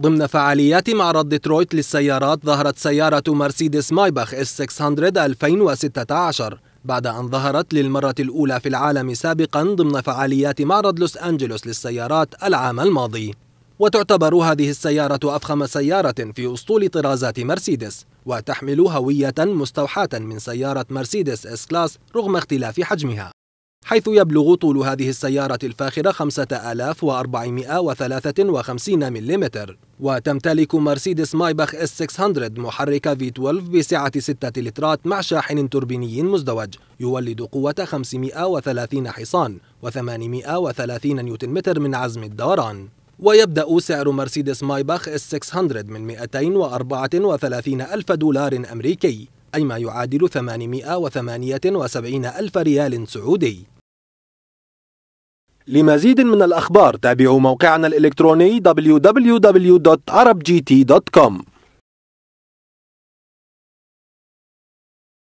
ضمن فعاليات معرض ديترويت للسيارات ظهرت سيارة مرسيدس مايباخ s 600 2016 بعد أن ظهرت للمرة الأولى في العالم سابقا ضمن فعاليات معرض لوس أنجلوس للسيارات العام الماضي وتعتبر هذه السيارة أفخم سيارة في أسطول طرازات مرسيدس وتحمل هوية مستوحاة من سيارة مرسيدس S-Class رغم اختلاف حجمها حيث يبلغ طول هذه السيارة الفاخرة 5453 ملم وتمتلك مرسيدس مايباخ s 600 محرك V12 بسعة 6 لترات مع شاحن توربيني مزدوج يولد قوة 530 حصان و830 نيوتن متر من عزم الدوران ويبدأ سعر مرسيدس مايباخ s 600 من 234 ألف دولار أمريكي أي ما يعادل 878 ألف ريال سعودي لمزيد من الأخبار تابعوا موقعنا الإلكتروني www.arabgt.com